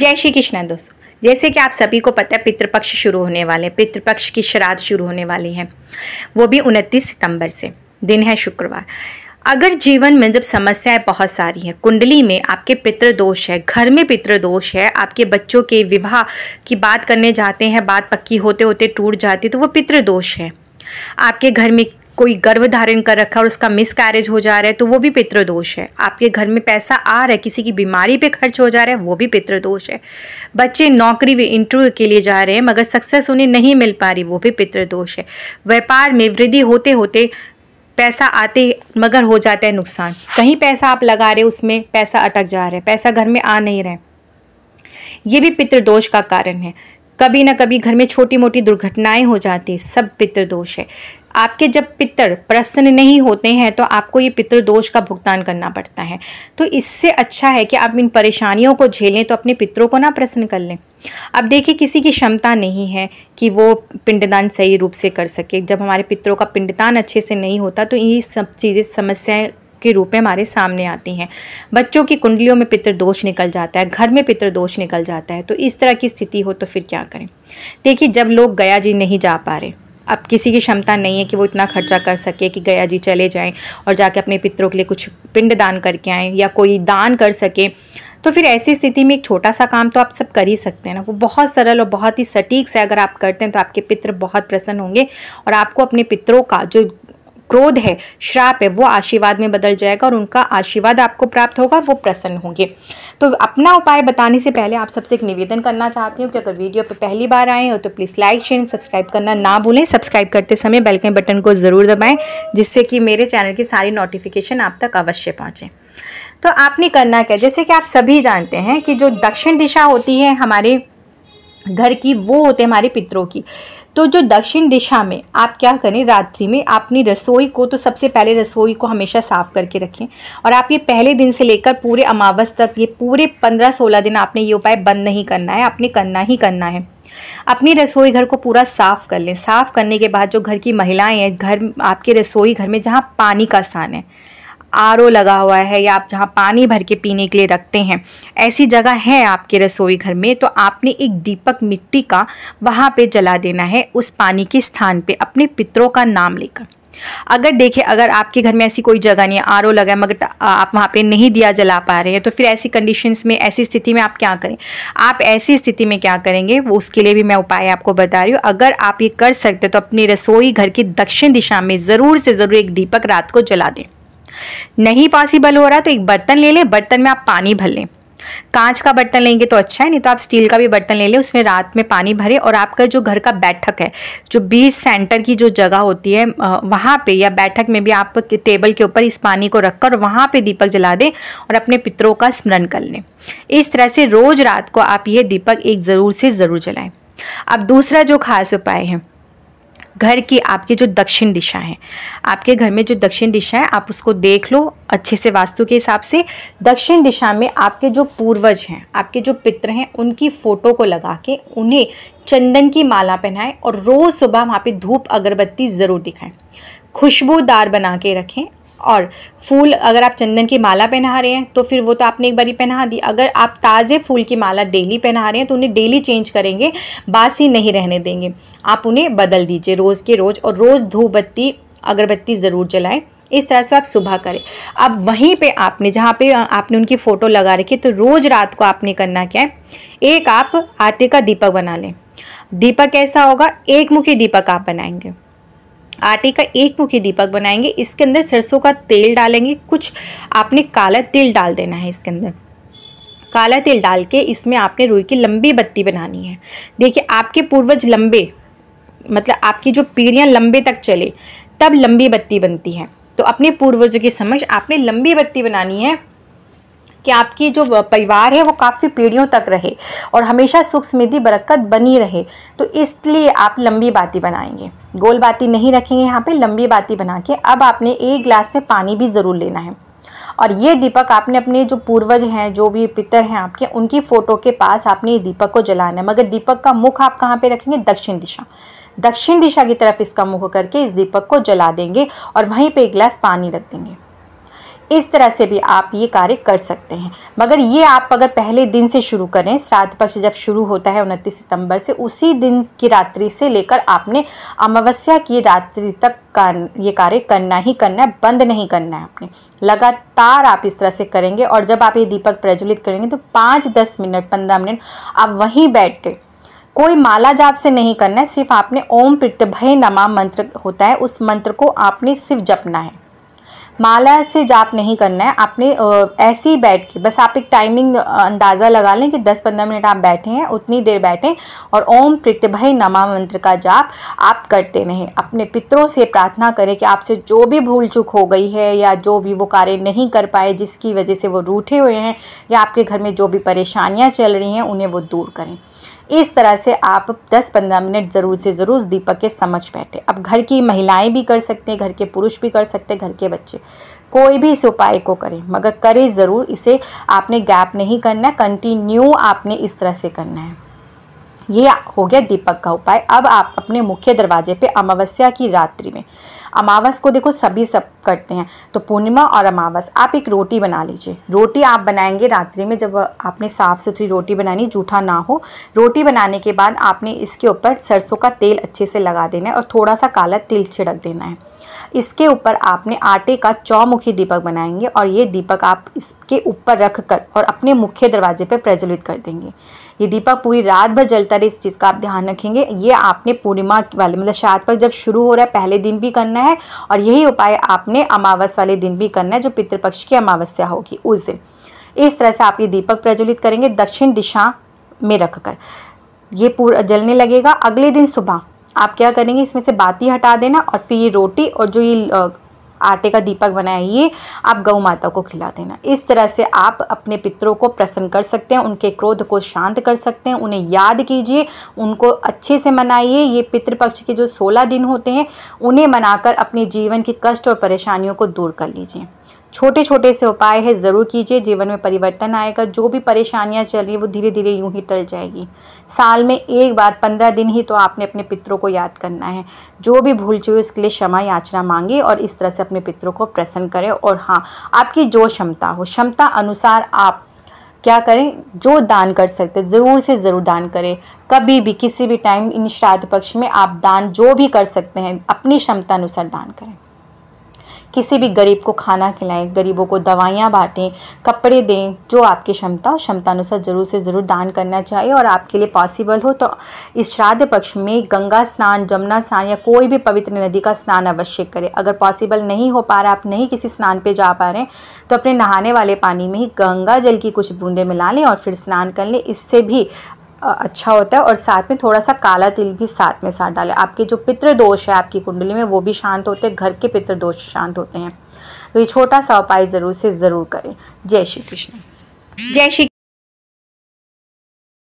जय श्री कृष्णा दोस्तों जैसे कि आप सभी को पता है पितृपक्ष शुरू होने वाले हैं पितृपक्ष की श्राद्ध शुरू होने वाली है वो भी उनतीस सितंबर से दिन है शुक्रवार अगर जीवन में जब समस्याएं बहुत सारी हैं कुंडली में आपके पितृदोष है घर में पितृदोष है आपके बच्चों के विवाह की बात करने जाते हैं बात पक्की होते होते टूट जाती है तो वो पितृदोष है आपके घर में कोई गर्भ धारण कर रखा है और उसका मिस कैरेज हो जा रहा है तो वो भी पितृदोष है आपके घर में पैसा आ रहा है किसी की बीमारी पे खर्च हो जा रहा है वो भी पितृदोष है बच्चे नौकरी में इंटरव्यू के लिए जा रहे हैं मगर सक्सेस उन्हें नहीं मिल पा रही वो भी पितृदोष है व्यापार में वृद्धि होते होते पैसा आते मगर हो जाता है नुकसान कहीं पैसा आप लगा रहे उसमें पैसा अटक जा रहा है पैसा घर में आ नहीं रहा ये भी पितृदोष का कारण है कभी ना कभी घर में छोटी मोटी दुर्घटनाएं हो जाती है सब पितृदोष है आपके जब पितर प्रसन्न नहीं होते हैं तो आपको ये पितर दोष का भुगतान करना पड़ता है तो इससे अच्छा है कि आप इन परेशानियों को झेलें तो अपने पितरों को ना प्रसन्न कर लें अब देखिए किसी की क्षमता नहीं है कि वो पिंडदान सही रूप से कर सके जब हमारे पितरों का पिंडदान अच्छे से नहीं होता तो ये सब चीज़ें समस्याएँ के रूप में हमारे सामने आती हैं बच्चों की कुंडलियों में पितृदोष निकल जाता है घर में पितृदोष निकल जाता है तो इस तरह की स्थिति हो तो फिर क्या करें देखिए जब लोग गया जी नहीं जा पा रहे अब किसी की क्षमता नहीं है कि वो इतना खर्चा कर सके कि गया जी चले जाएं और जाके अपने पितरों के लिए कुछ पिंड दान करके आए या कोई दान कर सके तो फिर ऐसी स्थिति में एक छोटा सा काम तो आप सब कर ही सकते हैं ना वो बहुत सरल और बहुत ही सटीक से अगर आप करते हैं तो आपके पितर बहुत प्रसन्न होंगे और आपको अपने पितरों का जो क्रोध है श्राप है वो आशीर्वाद में बदल जाएगा और उनका आशीर्वाद आपको प्राप्त होगा वो प्रसन्न होंगे तो अपना उपाय बताने से पहले आप सबसे एक निवेदन करना चाहती हूँ कि अगर वीडियो पर पहली बार आए हो तो प्लीज़ लाइक शेयर सब्सक्राइब करना ना भूलें सब्सक्राइब करते समय बेल के बटन को ज़रूर दबाएँ जिससे कि मेरे चैनल की सारी नोटिफिकेशन आप तक अवश्य पहुँचें तो आपने करना क्या जैसे कि आप सभी जानते हैं कि जो दक्षिण दिशा होती है हमारे घर की वो होते हैं हमारे पितरों की तो जो दक्षिण दिशा में आप क्या करें रात्रि में अपनी रसोई को तो सबसे पहले रसोई को हमेशा साफ़ करके रखें और आप ये पहले दिन से लेकर पूरे अमावस तक ये पूरे पंद्रह सोलह दिन आपने ये उपाय बंद नहीं करना है आपने करना ही करना है अपनी रसोई घर को पूरा साफ़ कर लें साफ़ करने के बाद जो घर की महिलाएं हैं घर आपके रसोई घर में जहाँ पानी का स्थान है आर लगा हुआ है या आप जहाँ पानी भर के पीने के लिए रखते हैं ऐसी जगह है आपके रसोई घर में तो आपने एक दीपक मिट्टी का वहाँ पे जला देना है उस पानी के स्थान पे अपने पितरों का नाम लेकर अगर देखें अगर आपके घर में ऐसी कोई जगह नहीं है आर लगा है मगर आप वहाँ पे नहीं दिया जला पा रहे हैं तो फिर ऐसी कंडीशंस में ऐसी स्थिति में आप क्या करें आप ऐसी स्थिति में क्या करेंगे वो उसके लिए भी मैं उपाय आपको बता रही हूँ अगर आप ये कर सकते तो अपने रसोई घर की दक्षिण दिशा में ज़रूर से ज़रूर एक दीपक रात को जला दें नहीं पॉसिबल हो रहा तो एक बर्तन ले लें बर्तन में आप पानी भर लें कांच का बर्तन लेंगे तो अच्छा है नहीं तो आप स्टील का भी बर्तन ले लें उसमें रात में पानी भरे और आपका जो घर का बैठक है जो बीच सेंटर की जो जगह होती है वहाँ पे या बैठक में भी आप टेबल के ऊपर इस पानी को रखकर वहाँ पे दीपक जला दें और अपने पितरों का स्मरण कर लें इस तरह से रोज़ रात को आप यह दीपक एक ज़रूर से ज़रूर जलाएँ अब दूसरा जो खास उपाय है घर की आपकी जो दक्षिण दिशा है आपके घर में जो दक्षिण दिशा है आप उसको देख लो अच्छे से वास्तु के हिसाब से दक्षिण दिशा में आपके जो पूर्वज हैं आपके जो पित्र हैं उनकी फ़ोटो को लगा के उन्हें चंदन की माला पहनाएं और रोज़ सुबह वहाँ पे धूप अगरबत्ती ज़रूर दिखाएं खुशबूदार बना के रखें और फूल अगर आप चंदन की माला पहना रहे हैं तो फिर वो तो आपने एक बारी पहना दी अगर आप ताज़े फूल की माला डेली पहना रहे हैं तो उन्हें डेली चेंज करेंगे बासी नहीं रहने देंगे आप उन्हें बदल दीजिए रोज़ के रोज़ और रोज़ धूप बत्ती अगरबत्ती ज़रूर जलाएं इस तरह से आप सुबह करें अब वहीं पे आपने जहाँ पे आपने उनकी फ़ोटो लगा रखी तो रोज़ रात को आपने करना क्या है एक आप आटे का दीपक बना लें दीपक कैसा होगा एक मुखी दीपक आप बनाएंगे आटे का एक मुखी दीपक बनाएंगे इसके अंदर सरसों का तेल डालेंगे कुछ आपने काला तिल डाल देना है इसके अंदर काला तिल डाल के इसमें आपने रुई की लंबी बत्ती बनानी है देखिए आपके पूर्वज लंबे मतलब आपकी जो पीढ़ियाँ लंबे तक चले तब लंबी बत्ती बनती है तो अपने पूर्वजों की समझ आपने लंबी बत्ती बनानी है कि आपकी जो परिवार है वो काफ़ी पीढ़ियों तक रहे और हमेशा सुख समृद्धि बरकत बनी रहे तो इसलिए आप लंबी बाती बनाएंगे गोल बाती नहीं रखेंगे यहाँ पे लंबी बाती बना के अब आपने एक गिलास में पानी भी ज़रूर लेना है और ये दीपक आपने अपने जो पूर्वज हैं जो भी पितर हैं आपके उनकी फ़ोटो के पास आपने ये दीपक को जलाना है मगर दीपक का मुख आप कहाँ पे रखेंगे दक्षिण दिशा दक्षिण दिशा की तरफ इसका मुख करके इस दीपक को जला देंगे और वहीं पे एक गिलास पानी रख देंगे इस तरह से भी आप ये कार्य कर सकते हैं मगर ये आप अगर पहले दिन से शुरू करें श्राद्ध पक्ष जब शुरू होता है उनतीस सितंबर से उसी दिन की रात्रि से लेकर आपने अमावस्या की रात्रि तक का ये कार्य करना ही करना है बंद नहीं करना है आपने लगातार आप इस तरह से करेंगे और जब आप ये दीपक प्रज्वलित करेंगे तो पाँच दस मिनट पंद्रह मिनट आप वहीं बैठ के कोई माला जाप से नहीं करना है सिर्फ आपने ओम प्रत्यभय नमा मंत्र होता है उस मंत्र को आपने सिर्फ जपना है माला से जाप नहीं करना है आपने ऐसे ही बैठ के बस आप एक टाइमिंग अंदाज़ा लगा लें कि 10-15 मिनट आप बैठे हैं उतनी देर बैठें और ओम प्रतिभा नमा मंत्र का जाप आप करते रहें अपने पितरों से प्रार्थना करें कि आपसे जो भी भूल चूक हो गई है या जो भी वो कार्य नहीं कर पाए जिसकी वजह से वो रूठे हुए हैं या आपके घर में जो भी परेशानियाँ चल रही हैं उन्हें वो दूर करें इस तरह से आप 10-15 मिनट ज़रूर से ज़रूर उस दीपक के समझ बैठे अब घर की महिलाएं भी कर सकते हैं घर के पुरुष भी कर सकते हैं घर के बच्चे कोई भी इस उपाय को करें मगर करें ज़रूर इसे आपने गैप नहीं करना कंटिन्यू आपने इस तरह से करना है ये हो गया दीपक का उपाय अब आप अपने मुख्य दरवाजे पे अमावस्या की रात्रि में अमावस को देखो सभी सब करते हैं तो पूर्णिमा और अमावस आप एक रोटी बना लीजिए रोटी आप बनाएंगे रात्रि में जब आपने साफ़ सुथरी रोटी बनानी जूठा ना हो रोटी बनाने के बाद आपने इसके ऊपर सरसों का तेल अच्छे से लगा देना है और थोड़ा सा काला तिल छिड़क देना है इसके ऊपर आपने आटे का चौमुखी दीपक बनाएंगे और ये दीपक आप इसके ऊपर रख कर और अपने मुख्य दरवाजे पर प्रज्वलित कर देंगे ये दीपक पूरी रात भर जलता रहे इस चीज़ का आप ध्यान रखेंगे ये आपने पूर्णिमा वाले मतलब श्राद्ध पर जब शुरू हो रहा है पहले दिन भी करना है और यही उपाय आपने अमावस वाले दिन भी करना है जो पितृपक्ष की अमावस्या होगी उस दिन इस तरह से आप ये दीपक प्रज्वलित करेंगे दक्षिण दिशा में रखकर ये पूरा जलने लगेगा अगले दिन सुबह आप क्या करेंगे इसमें से बाती हटा देना और फिर ये रोटी और जो ये आटे का दीपक बनाया ये आप गौ माता को खिला देना इस तरह से आप अपने पितरों को प्रसन्न कर सकते हैं उनके क्रोध को शांत कर सकते हैं उन्हें याद कीजिए उनको अच्छे से मनाइए ये पितृ पक्ष के जो सोलह दिन होते हैं उन्हें मनाकर अपने जीवन के कष्ट और परेशानियों को दूर कर लीजिए छोटे छोटे से उपाय है ज़रूर कीजिए जीवन में परिवर्तन आएगा जो भी परेशानियां चल रही है वो धीरे धीरे यूं ही टल जाएगी साल में एक बार पंद्रह दिन ही तो आपने अपने पितरों को याद करना है जो भी भूल चुके उसके लिए क्षमा याचना मांगे और इस तरह से अपने पितरों को प्रसन्न करें और हाँ आपकी जो क्षमता हो क्षमता अनुसार आप क्या करें जो दान कर सकते ज़रूर से ज़रूर दान करें कभी भी किसी भी टाइम इन श्राद्ध पक्ष में आप दान जो भी कर सकते हैं अपनी क्षमता अनुसार दान करें किसी भी गरीब को खाना खिलाएं गरीबों को दवाइयाँ बाँटें कपड़े दें जो आपकी क्षमता क्षमता अनुसार ज़रूर से ज़रूर दान करना चाहिए और आपके लिए पॉसिबल हो तो इस श्राद्ध पक्ष में गंगा स्नान जमुना स्नान या कोई भी पवित्र नदी का स्नान अवश्य करें अगर पॉसिबल नहीं हो पा रहा आप नहीं किसी स्नान पर जा पा रहे हैं तो अपने नहाने वाले पानी में ही गंगा जल की कुछ बूंदें मिला लें और फिर स्नान कर लें इससे भी अच्छा होता है और साथ में थोड़ा सा काला तिल भी साथ में साथ डालें आपके जो पितृदोष है आपकी कुंडली में वो भी शांत होते हैं घर के पितृदोष शांत होते हैं तो ये छोटा सा उपाय ज़रूर से ज़रूर करें जय श्री कृष्ण जय श्री